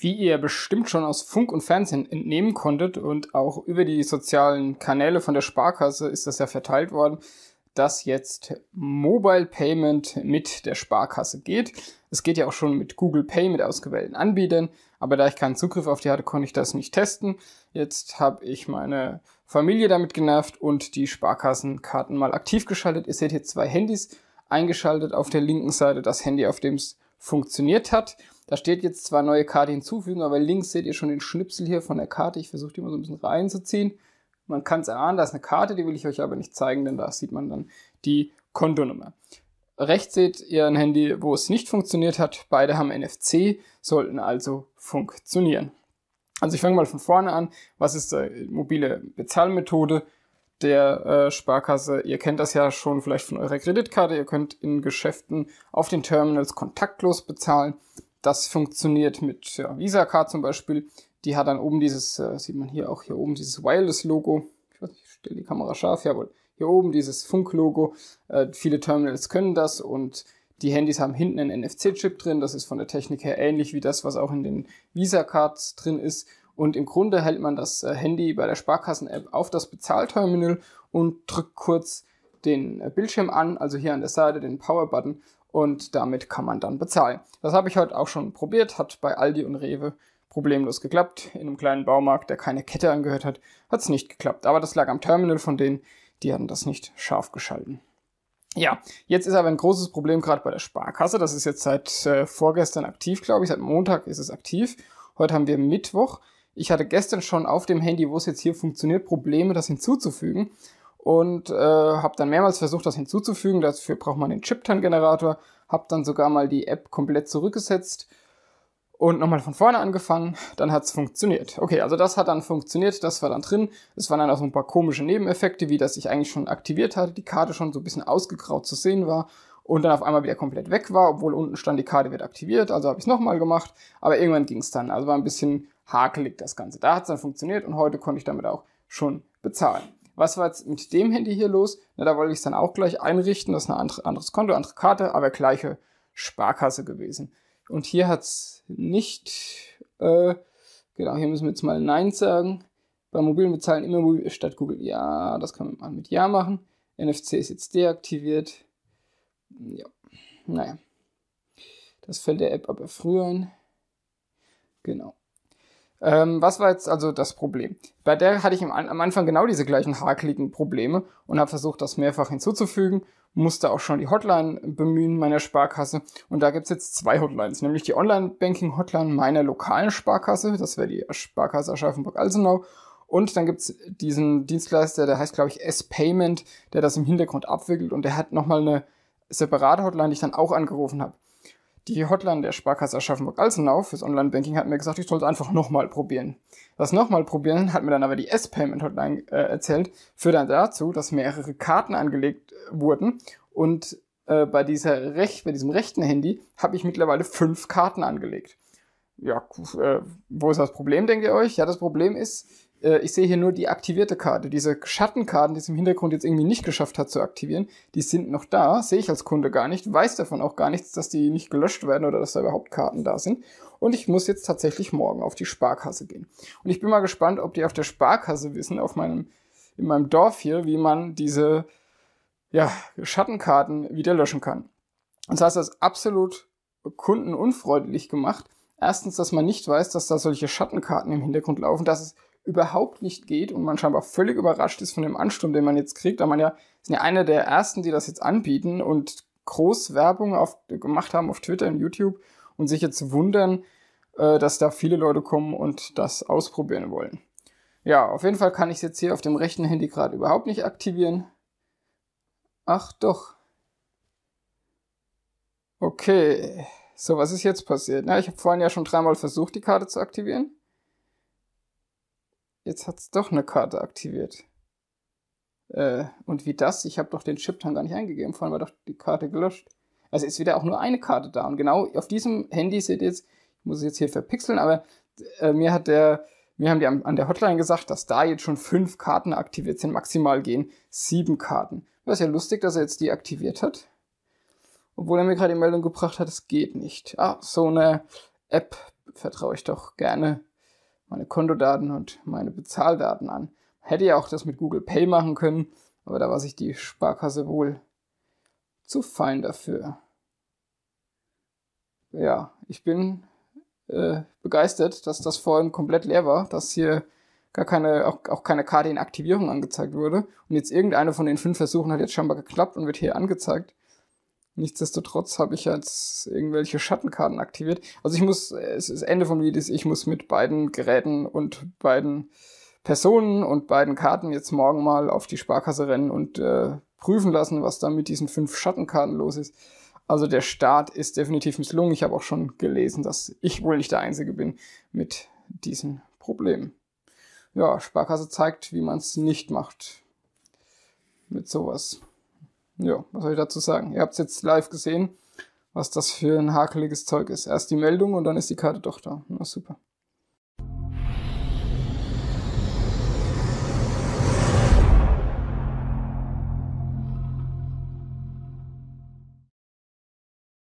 Wie ihr bestimmt schon aus Funk und Fernsehen entnehmen konntet und auch über die sozialen Kanäle von der Sparkasse ist das ja verteilt worden, dass jetzt Mobile Payment mit der Sparkasse geht. Es geht ja auch schon mit Google Pay mit ausgewählten Anbietern, aber da ich keinen Zugriff auf die hatte, konnte ich das nicht testen. Jetzt habe ich meine Familie damit genervt und die Sparkassenkarten mal aktiv geschaltet. Ihr seht hier zwei Handys eingeschaltet auf der linken Seite, das Handy, auf dem es funktioniert hat. Da steht jetzt zwar neue Karte hinzufügen, aber links seht ihr schon den Schnipsel hier von der Karte. Ich versuche die mal so ein bisschen reinzuziehen. Man kann es erahnen, da ist eine Karte, die will ich euch aber nicht zeigen, denn da sieht man dann die Kontonummer. Rechts seht ihr ein Handy, wo es nicht funktioniert hat. Beide haben NFC, sollten also funktionieren. Also ich fange mal von vorne an. Was ist die äh, mobile Bezahlmethode? der äh, Sparkasse. Ihr kennt das ja schon vielleicht von eurer Kreditkarte. Ihr könnt in Geschäften auf den Terminals kontaktlos bezahlen. Das funktioniert mit ja, Visa Card zum Beispiel. Die hat dann oben dieses, äh, sieht man hier auch hier oben dieses Wireless-Logo. Ich, ich stelle die Kamera scharf, jawohl. Hier oben dieses Funk-Logo. Äh, viele Terminals können das und die Handys haben hinten einen NFC-Chip drin. Das ist von der Technik her ähnlich wie das, was auch in den Visa-Cards drin ist. Und im Grunde hält man das äh, Handy bei der Sparkassen-App auf das Bezahlterminal und drückt kurz den äh, Bildschirm an, also hier an der Seite den Power-Button und damit kann man dann bezahlen. Das habe ich heute auch schon probiert, hat bei Aldi und Rewe problemlos geklappt. In einem kleinen Baumarkt, der keine Kette angehört hat, hat es nicht geklappt. Aber das lag am Terminal von denen, die hatten das nicht scharf geschalten. Ja, jetzt ist aber ein großes Problem gerade bei der Sparkasse. Das ist jetzt seit äh, vorgestern aktiv, glaube ich. Seit Montag ist es aktiv. Heute haben wir Mittwoch. Ich hatte gestern schon auf dem Handy, wo es jetzt hier funktioniert, Probleme, das hinzuzufügen und äh, habe dann mehrmals versucht, das hinzuzufügen. Dafür braucht man den chip turn generator Habe dann sogar mal die App komplett zurückgesetzt und nochmal von vorne angefangen. Dann hat es funktioniert. Okay, also das hat dann funktioniert, das war dann drin. Es waren dann auch so ein paar komische Nebeneffekte, wie das ich eigentlich schon aktiviert hatte, die Karte schon so ein bisschen ausgegraut zu sehen war und dann auf einmal wieder komplett weg war, obwohl unten stand, die Karte wird aktiviert. Also habe ich es nochmal gemacht, aber irgendwann ging es dann. Also war ein bisschen hakelig das Ganze. Da hat es dann funktioniert und heute konnte ich damit auch schon bezahlen. Was war jetzt mit dem Handy hier los? Na, da wollte ich es dann auch gleich einrichten. Das ist ein andere, anderes Konto, andere Karte, aber gleiche Sparkasse gewesen. Und hier hat es nicht, äh, genau, hier müssen wir jetzt mal Nein sagen. Bei mobilen Bezahlen immer mobil statt Google. Ja, das kann man mit Ja machen. NFC ist jetzt deaktiviert. Ja, naja. Das fällt der App aber früher ein. Genau. Ähm, was war jetzt also das Problem? Bei der hatte ich am, am Anfang genau diese gleichen hakeligen Probleme und habe versucht, das mehrfach hinzuzufügen, musste auch schon die Hotline bemühen meiner Sparkasse. Und da gibt's jetzt zwei Hotlines, nämlich die Online-Banking-Hotline meiner lokalen Sparkasse, das wäre die Sparkasse Aschaffenburg-Alsenau. Und dann gibt's diesen Dienstleister, der heißt, glaube ich, S-Payment, der das im Hintergrund abwickelt und der hat nochmal eine separate Hotline, die ich dann auch angerufen habe. Die Hotline der Sparkasse Aschaffenburg-Alzenau fürs Online-Banking hat mir gesagt, ich soll es einfach nochmal probieren. Das nochmal probieren hat mir dann aber die S-Payment-Hotline äh, erzählt, führt dann dazu, dass mehrere Karten angelegt äh, wurden und äh, bei, dieser Rech bei diesem rechten Handy habe ich mittlerweile fünf Karten angelegt. Ja, äh, wo ist das Problem, denkt ihr euch? Ja, das Problem ist, äh, ich sehe hier nur die aktivierte Karte. Diese Schattenkarten, die es im Hintergrund jetzt irgendwie nicht geschafft hat zu aktivieren, die sind noch da, sehe ich als Kunde gar nicht, weiß davon auch gar nichts, dass die nicht gelöscht werden oder dass da überhaupt Karten da sind. Und ich muss jetzt tatsächlich morgen auf die Sparkasse gehen. Und ich bin mal gespannt, ob die auf der Sparkasse wissen, auf meinem, in meinem Dorf hier, wie man diese ja, Schattenkarten wieder löschen kann. Und das heißt, das absolut kundenunfreundlich gemacht. Erstens, dass man nicht weiß, dass da solche Schattenkarten im Hintergrund laufen, dass es überhaupt nicht geht und man scheinbar völlig überrascht ist von dem Ansturm, den man jetzt kriegt, da man ja, sind ja einer der ersten, die das jetzt anbieten und groß Werbung auf, gemacht haben auf Twitter und YouTube und sich jetzt wundern, äh, dass da viele Leute kommen und das ausprobieren wollen. Ja, auf jeden Fall kann ich es jetzt hier auf dem rechten Handy gerade überhaupt nicht aktivieren. Ach doch. Okay. So, was ist jetzt passiert? Na, ich habe vorhin ja schon dreimal versucht, die Karte zu aktivieren. Jetzt hat es doch eine Karte aktiviert. Äh, und wie das? Ich habe doch den Chip dann gar nicht eingegeben. Vorhin war doch die Karte gelöscht. Also ist wieder auch nur eine Karte da. Und genau auf diesem Handy seht ihr jetzt, ich muss es jetzt hier verpixeln, aber äh, mir hat der, mir haben die an, an der Hotline gesagt, dass da jetzt schon fünf Karten aktiviert sind. Maximal gehen sieben Karten. Was ja lustig, dass er jetzt die aktiviert hat. Obwohl er mir gerade die Meldung gebracht hat, es geht nicht. Ah, so eine App vertraue ich doch gerne meine Kondodaten und meine Bezahldaten an. Hätte ja auch das mit Google Pay machen können, aber da war sich die Sparkasse wohl zu fein dafür. Ja, ich bin äh, begeistert, dass das vorhin komplett leer war, dass hier gar keine, auch, auch keine Karte in Aktivierung angezeigt wurde. Und jetzt irgendeine von den fünf Versuchen hat jetzt scheinbar geklappt und wird hier angezeigt. Nichtsdestotrotz habe ich jetzt irgendwelche Schattenkarten aktiviert. Also ich muss, es ist Ende vom Lied ich muss mit beiden Geräten und beiden Personen und beiden Karten jetzt morgen mal auf die Sparkasse rennen und äh, prüfen lassen, was da mit diesen fünf Schattenkarten los ist. Also der Start ist definitiv misslungen. Ich habe auch schon gelesen, dass ich wohl nicht der Einzige bin mit diesen Problemen. Ja, Sparkasse zeigt, wie man es nicht macht mit sowas ja, was soll ich dazu sagen? Ihr habt es jetzt live gesehen, was das für ein hakeliges Zeug ist. Erst die Meldung und dann ist die Karte doch da. Na super.